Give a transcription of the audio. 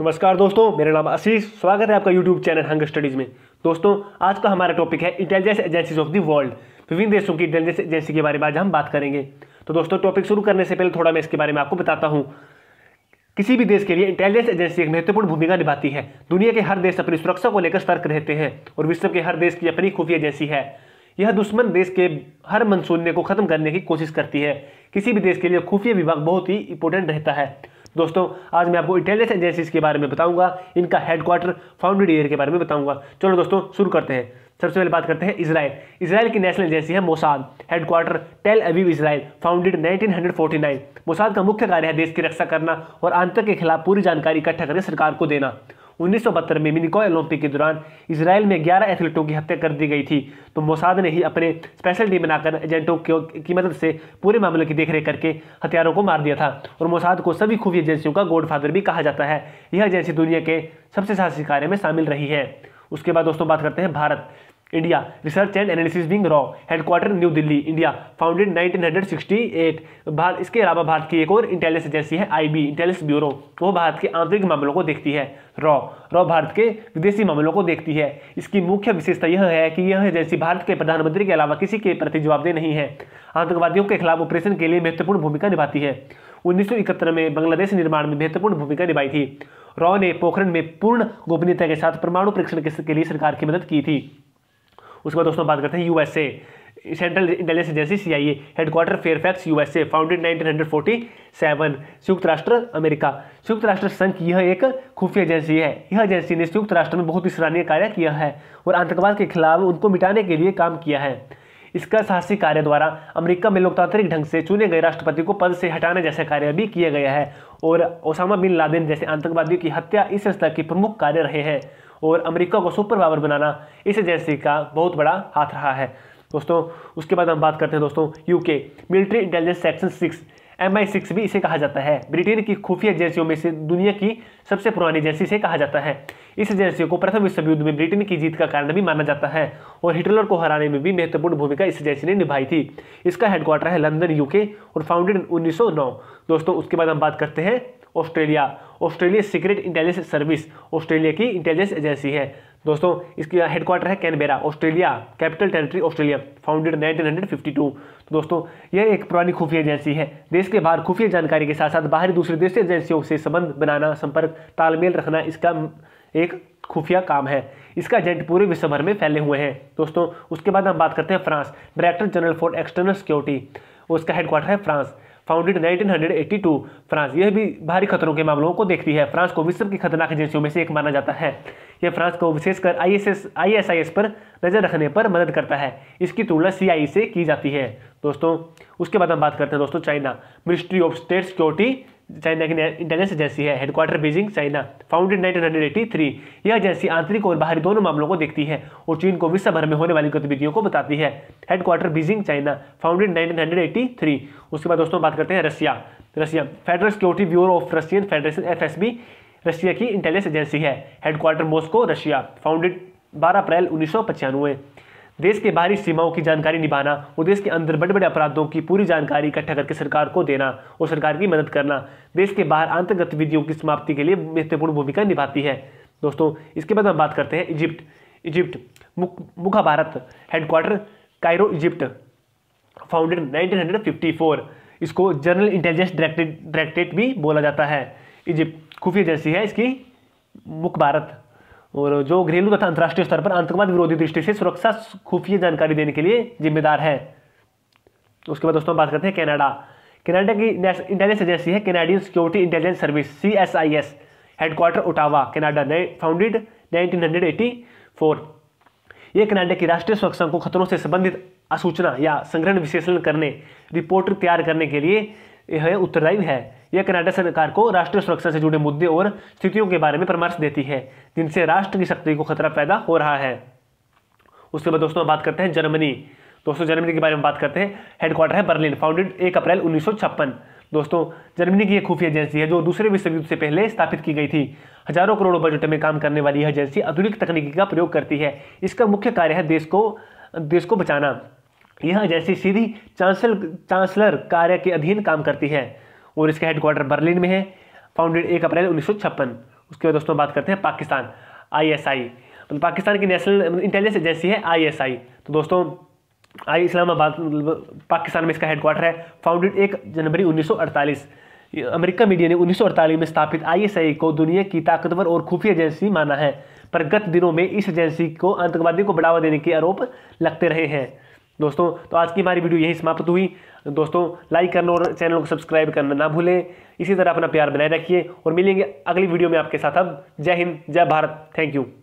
नमस्कार दोस्तों मेरा नाम आशीष स्वागत है आपका यूट्यूब चैनल हंग स्टडीज़ में दोस्तों आज का हमारा टॉपिक है intelligence agencies of the world विभिन्न देशों की इंटेलिजेंस एजेंसी के बारे में आज हम बात करेंगे तो दोस्तों टॉपिक शुरू करने से पहले थोड़ा मैं इसके बारे में आपको बताता हूँ किसी भी देश के लिए इंटेलिजेंस एजेंसी एक महत्वपूर्ण भूमिका निभाती है दुनिया के हर देश अपनी सुरक्षा को लेकर सतर्क रहते हैं और विश्व के हर देश की अपनी खुफिया एजेंसी है यह दुश्मन देश के हर मनसूने को खत्म करने की कोशिश करती है किसी भी देश के लिए खुफिया विभाग बहुत ही इंपॉर्टेंट रहता है दोस्तों आज मैं आपको इंटेलिजेंस एजेंसीज के बारे में बताऊंगा इनका हेडक्वार्टर फाउंडेड ईयर के बारे में बताऊंगा चलो दोस्तों शुरू करते हैं सबसे पहले बात करते हैं इसराइल इसराइल की नेशनल एजेंसी है Mossad headquarter Tel Aviv Israel founded 1949 Mossad का मुख्य कार्य है देश की रक्षा करना और आतंक के खिलाफ पूरी जानकारी इकट्ठा करके सरकार को देना उन्नीस में मिनिकॉय ओलंपिक के दौरान इसराइल में 11 एथलीटों की हत्या कर दी गई थी तो मोसाद ने ही अपने स्पेशल टीम बनाकर एजेंटों की मदद से पूरे मामले की देखरेख करके हथियारों को मार दिया था और मोसाद को सभी खुफिया एजेंसियों का गॉडफादर भी कहा जाता है यह एजेंसी दुनिया के सबसे साहसी कार्य में शामिल रही है उसके बाद दोस्तों बात करते हैं Bharat India research and analysis wing रॉ headquarter New Delhi India founded 1968 Bharat इसके अलावा भारत की एक और इंटेलिजेंस एजेंसी है आईबी इंटेलिजेंस ब्यूरो वो भारत के आंतरिक मामलों को देखती है रॉ रॉ भारत के विदेशी मामलों को देखती है इसकी मुख्य विशेषता यह है कि यह एजेंसी भारत के प्रधानमंत्री के अलावा किसी के प्रति जवाबदेह नहीं है आतंकवादियों के खिलाफ ऑपरेशन के लिए महत्वपूर्ण भूमिका निभाती है उन्नीस में बांग्लादेश निर्माण में महत्वपूर्ण भूमिका निभाई थी रॉ ने पोखरण में पूर्ण गोपनीयता के साथ परमाणु परीक्षण के लिए सरकार की मदद की थी उसके बाद दोस्तों बात करते हैं USA central intelligence agency C I A headquarter Fairfax USA founded 1947 संयुक्त राष्ट्र अमेरिका संयुक्त राष्ट्र संघ की यह एक खुफिया एजेंसी है यह एजेंसी ने संयुक्त राष्ट्र में बहुत ही सराहनीय कार्य किया है और आतंकवाद के खिलाफ उनको मिटाने के लिए काम किया है इसका साहसिक कार्य द्वारा अमेरिका में लोकतांत्रिक ढंग से चुने गए राष्ट्रपति को पद से हटाने जैसा कार्य भी किया गया है और ओसामा बिन लादेन जैसे आतंकवादियों की हत्या इस संस्था के प्रमुख कार्य रहे हैं और अमेरिका को सुपर पावर बनाना इस एजेंसी का बहुत बड़ा हाथ रहा है दोस्तों उसके बाद हम बात करते हैं दोस्तों UK military intelligence section six M I six भी इसे कहा जाता है ब्रिटेन की खुफिया एजेंसियों में से दुनिया की सबसे पुरानी एजेंसी से कहा जाता है इस एजेंसी को प्रथम विश्व युद्ध में ब्रिटेन की जीत का कारण भी माना जाता है और हिटलर को हराने में भी महत्वपूर्ण भूमिका इस एजेंसी ने निभाई थी इसका हेडक्वार्टर है लंदन यूके और फाउंडेड 1909 दोस्तों उसके बाद हम बात करते हैं Australia Australia secret intelligence service Australia की इंटेलिजेंस एजेंसी है दोस्तों इसकी हेडक्वार्टर है Canberra Australia capital territory Australia founded 1952 तो दोस्तों यह एक पुरानी खुफिया एजेंसी है देश के बाहर खुफिया जानकारी के साथ साथ बाहरी दूसरे देश एजेंसियों से संबंध बनाना संपर्क तालमेल रखना इसका एक खुफिया काम है इसका एजेंट पूरे विश्व भर में फैले हुए हैं दोस्तों उसके बाद हम बात करते हैं France director general for external security उसका हेडक्वार्टर है फ्रांस फाउंडेड 1982 फ्रांस यह भी भारी खतरों के मामलों को देखती है फ्रांस को विश्व की खतरनाक एजेंसियों में से एक माना जाता है यह फ्रांस को विशेषकर आई एस एस पर नज़र रखने पर मदद करता है इसकी तुलना सी e से की जाती है दोस्तों उसके बाद हम बात करते हैं दोस्तों China ministry of state security China की इंटेलिजेंस एजेंसी है headquarter Beijing China founded nineteen hundred three यह एजेंसी आंतरिक और बाहरी दोनों मामलों को देखती है और चीन को विश्व भर में होने वाली गतिविधियों को बताती है headquarter Beijing China founded nineteen hundred eighty three उसके बाद दोस्तों बात करते हैं Russia Russia federal security bureau of Russian federation F Russia की इंटेलिजेंस एजेंसी है हेडक्वार्टर मॉस्को रशिया फाउंडेड बारह अप्रैल उन्नीस देश के बाहरी सीमाओं की जानकारी निभाना और देश के अंदर बड़े बड़े अपराधों की पूरी जानकारी इकट्ठा करके सरकार को देना और सरकार की मदद करना देश के बाहर आंतरिक गतिविधियों की समाप्ति के लिए महत्वपूर्ण भूमिका निभाती है दोस्तों इसके बाद हम बात करते हैं इजिप्ट इजिप्ट मुख मुखा Bharat headquarter Cairo Egypt founded nineteen इसको जनरल इंटेलिजेंस डायरेक्टरेट डायरेक्टेट भी बोला जाता है इजिप्ट खुफिया एजेंसी है इसकी मुख भारत और जो घरेलू तथा अंतर्राष्ट्रीय स्तर पर आतंकवाद विरोधी दृष्टि से सुरक्षा खुफिया जानकारी देने के लिए जिम्मेदार है तो उसके बाद दोस्तों बात करते हैं कनाडा कनाडा की इंटेलिजेंस एजेंसी है Canadian security intelligence service C S I S headquarter Ottawa Canada ने founded nineteen hundred eighty four ये कनाडा की राष्ट्रीय सुरक्षा को खतरों से संबंधित सूचना या संग्रहण विश्लेषण करने रिपोर्ट तैयार करने के लिए यह उत्तरदायी है यह कनाडा सरकार को राष्ट्रीय सुरक्षा से जुड़े मुद्दे और स्थितियों के बारे में परामर्श देती है जिनसे राष्ट्र की शक्ति को खतरा पैदा हो रहा है उसके बाद दोस्तों बात करते हैं जर्मनी दोस्तों जर्मनी के बारे में बात करते हैं हेडक्वार्टर है बर्लिन फाउंडेड एक अप्रैल उन्नीस दोस्तों जर्मनी की एक खुफिया एजेंसी है जो दूसरे विश्व युद्ध से पहले स्थापित की गई थी हजारों करोड़ों बजट में काम करने वाली यह एजेंसी आधुनिक तकनीकी का प्रयोग करती है इसका मुख्य कार्य है देश को देश को बचाना यह जैसी सीधी चांसल चांसलर कार्य के अधीन काम करती है और इसका हेडक्वार्टर बर्लिन में है फाउंडेड एक अप्रैल उन्नीस उसके बाद दोस्तों बात करते हैं पाकिस्तान आईएसआई मतलब पाकिस्तान की नेशनल इंटेलिजेंस एजेंसी है आईएसआई तो दोस्तों आई इस्लामाबाद मतलब पाकिस्तान में इसका हेडक्वार्टर है फाउंडेड एक जनवरी उन्नीस अमेरिका मीडिया ने उन्नीस में स्थापित आई को दुनिया की ताकतवर और खुफिया एजेंसी माना है पर गत दिनों में इस एजेंसी को आतंकवादियों को बढ़ावा देने के आरोप लगते रहे हैं दोस्तों तो आज की हमारी वीडियो यही समाप्त हुई दोस्तों लाइक करना और चैनल को सब्सक्राइब करना ना भूलें इसी तरह अपना प्यार बनाए रखिए और मिलेंगे अगली वीडियो में आपके साथ अब जय हिंद जय भारत थैंक यू